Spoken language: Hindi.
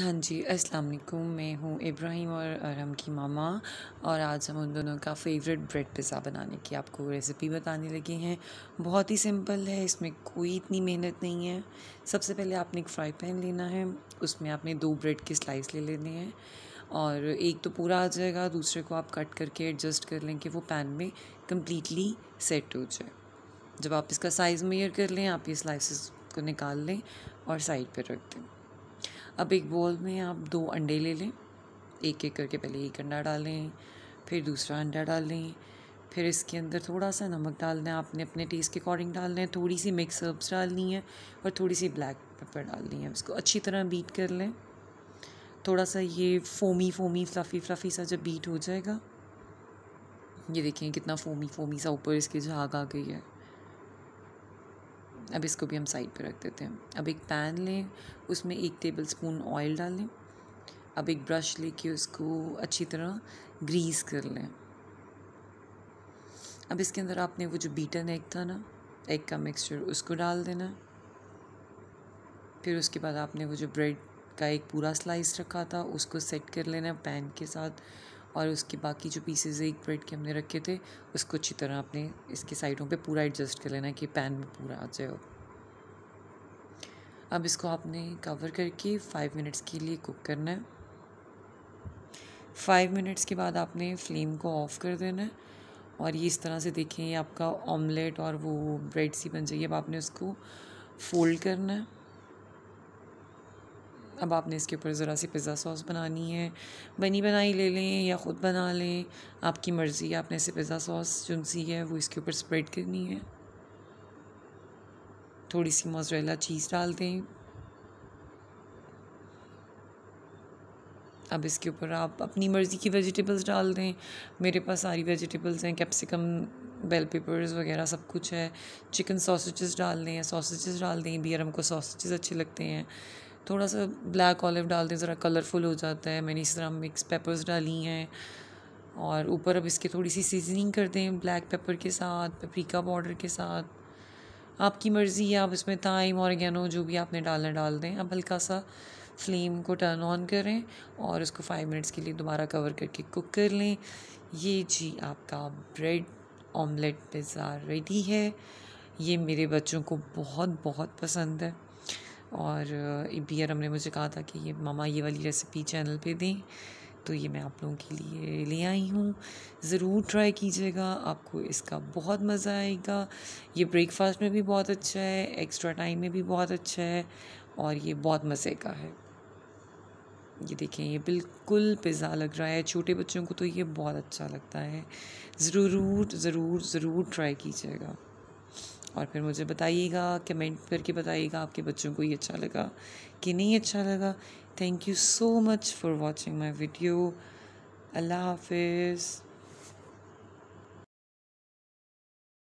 हाँ जी अस्सलाम वालेकुम मैं हूँ इब्राहिम और अरम की मामा और आज हम उन दोनों का फेवरेट ब्रेड पिज़्ज़ा बनाने की आपको रेसिपी बताने लगे हैं बहुत ही सिंपल है इसमें कोई इतनी मेहनत नहीं है सबसे पहले आपने एक फ्राई पैन लेना है उसमें आपने दो ब्रेड की स्लाइस ले लेने हैं और एक तो पूरा आ जाएगा दूसरे को आप कट करके एडजस्ट कर लें कि वो पैन में कम्प्लीटली सेट हो जाए जब आप इसका साइज़ मेयर कर लें आप ये स्लाइसिस को निकाल लें और साइड पर रख दें अब एक बॉल में आप दो अंडे ले लें एक एक करके पहले एक अंडा डालें फिर दूसरा अंडा डाल लें फिर इसके अंदर थोड़ा सा नमक डालना है आपने अपने टेस्ट के अकॉर्डिंग डालना है थोड़ी सी मिक्स हर्ब्स डालनी है और थोड़ी सी ब्लैक पेपर डालनी है इसको अच्छी तरह बीट कर लें थोड़ा सा ये फोमी फोमी फ्लफ़ी फ्लफ़ी सा जब बीट हो जाएगा ये देखें कितना फोमी फोमी सा ऊपर इसके झाग आ गई है अब इसको भी हम साइड पे रख देते हैं अब एक पैन लें उसमें एक टेबल स्पून ऑयल डालें अब एक ब्रश लेके उसको अच्छी तरह ग्रीस कर लें अब इसके अंदर आपने वो जो बीटन एग था ना एग का मिक्सचर उसको डाल देना फिर उसके बाद आपने वो जो ब्रेड का एक पूरा स्लाइस रखा था उसको सेट कर लेना पैन के साथ और उसके बाकी जो पीसेज एक ब्रेड के हमने रखे थे उसको अच्छी तरह आपने इसके साइडों पे पूरा एडजस्ट कर लेना है कि पैन में पूरा आ जाए अब इसको आपने कवर करके फाइव मिनट्स के लिए कुक करना है फाइव मिनट्स के बाद आपने फ्लेम को ऑफ़ कर देना है और ये इस तरह से देखें आपका ऑमलेट और वो ब्रेड सी बन जाइए अब आपने उसको फोल्ड करना है अब आपने इसके ऊपर ज़रा सी पिज़्ज़ा सॉस बनानी है बनी बनाई ले लें या ख़ुद बना लें आपकी मर्ज़ी आपने ऐसे पिज़्ज़ा सॉस चुन सी है वो इसके ऊपर स्प्रेड करनी है थोड़ी सी मोजरेला चीज़ डाल दें अब इसके ऊपर आप अपनी मर्ज़ी की वेजिटेबल्स डाल दें मेरे पास सारी वेजिटेबल्स हैं कैप्सिकम बेल पेपर्स वगैरह सब कुछ है चिकन सॉसेजेस डाल दें सॉसेजेस डाल दें बियर हमको सॉसेजेस अच्छे लगते हैं थोड़ा सा ब्लैक ऑलिव डाल दें ज़रा कलरफुल हो जाता है मैंने इस तरह मिक्स पेपर्स डाली हैं और ऊपर अब इसके थोड़ी सी सीजनिंग कर दें ब्लैक पेपर के साथ पेपरिका पाउडर के साथ आपकी मर्ज़ी है आप इसमें ताइम और गैनो जो भी आपने डालना डाल दें अब हल्का सा फ्लेम को टर्न ऑन करें और उसको फाइव मिनट्स के लिए दोबारा कवर करके कुक कर लें ये जी आपका ब्रेड ऑमलेट पिज़्ज़ा रेडी है ये मेरे बच्चों को बहुत बहुत पसंद है और बियर हमने मुझे कहा था कि ये मामा ये वाली रेसिपी चैनल पे दें तो ये मैं आप लोगों के लिए ले आई हूँ ज़रूर ट्राई कीजिएगा आपको इसका बहुत मज़ा आएगा ये ब्रेकफास्ट में भी बहुत अच्छा है एक्स्ट्रा टाइम में भी बहुत अच्छा है और ये बहुत मज़े का है ये देखें ये बिल्कुल पिज़्ज़ा लग रहा है छोटे बच्चों को तो ये बहुत अच्छा लगता है ज़रूर ज़रूर ज़रूर ट्राई कीजिएगा और फिर मुझे बताइएगा कमेंट करके बताइएगा आपके बच्चों को ये अच्छा लगा कि नहीं अच्छा लगा thank you so much for watching my video अल्लाह हाफिज़